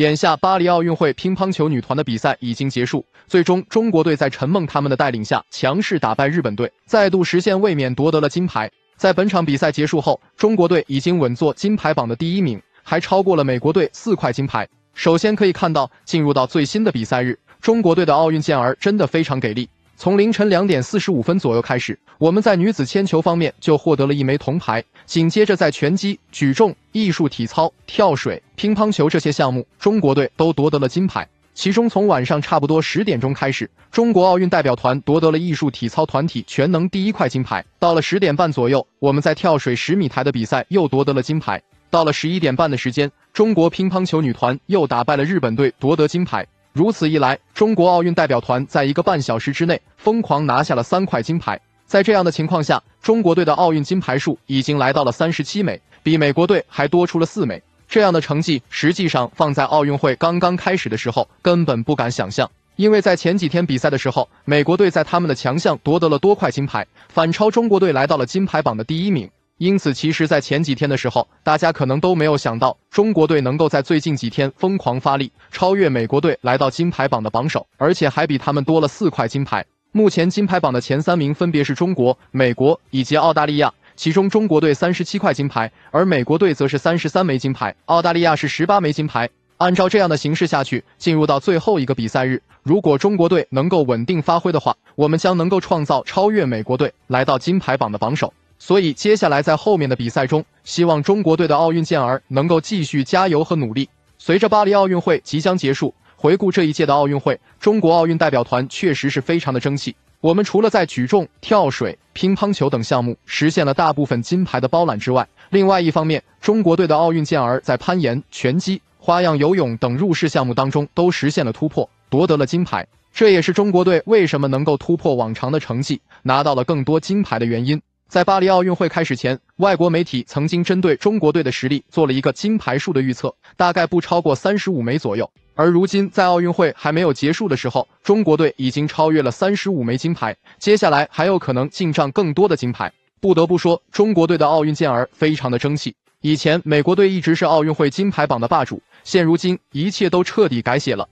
眼下，巴黎奥运会乒乓球女团的比赛已经结束，最终中国队在陈梦他们的带领下强势打败日本队，再度实现卫冕，夺得了金牌。在本场比赛结束后，中国队已经稳坐金牌榜的第一名，还超过了美国队四块金牌。首先可以看到，进入到最新的比赛日，中国队的奥运健儿真的非常给力。从凌晨两点四十五分左右开始，我们在女子铅球方面就获得了一枚铜牌。紧接着，在拳击、举重、艺术体操、跳水、乒乓球这些项目，中国队都夺得了金牌。其中，从晚上差不多十点钟开始，中国奥运代表团夺得了艺术体操团体全能第一块金牌。到了十点半左右，我们在跳水十米台的比赛又夺得了金牌。到了十一点半的时间，中国乒乓球女团又打败了日本队，夺得金牌。如此一来，中国奥运代表团在一个半小时之内疯狂拿下了三块金牌。在这样的情况下，中国队的奥运金牌数已经来到了三十七枚，比美国队还多出了四枚。这样的成绩，实际上放在奥运会刚刚开始的时候，根本不敢想象。因为在前几天比赛的时候，美国队在他们的强项夺得了多块金牌，反超中国队来到了金牌榜的第一名。因此，其实，在前几天的时候，大家可能都没有想到，中国队能够在最近几天疯狂发力，超越美国队来到金牌榜的榜首，而且还比他们多了四块金牌。目前，金牌榜的前三名分别是中国、美国以及澳大利亚，其中中国队三十七块金牌，而美国队则是三十三枚金牌，澳大利亚是十八枚金牌。按照这样的形势下去，进入到最后一个比赛日，如果中国队能够稳定发挥的话，我们将能够创造超越美国队，来到金牌榜的榜首。所以，接下来在后面的比赛中，希望中国队的奥运健儿能够继续加油和努力。随着巴黎奥运会即将结束，回顾这一届的奥运会，中国奥运代表团确实是非常的争气。我们除了在举重、跳水、乒乓球等项目实现了大部分金牌的包揽之外，另外一方面，中国队的奥运健儿在攀岩、拳击、花样游泳等入世项目当中都实现了突破，夺得了金牌。这也是中国队为什么能够突破往常的成绩，拿到了更多金牌的原因。在巴黎奥运会开始前，外国媒体曾经针对中国队的实力做了一个金牌数的预测，大概不超过三十五枚左右。而如今，在奥运会还没有结束的时候，中国队已经超越了三十五枚金牌，接下来还有可能进账更多的金牌。不得不说，中国队的奥运健儿非常的争气。以前美国队一直是奥运会金牌榜的霸主，现如今一切都彻底改写了。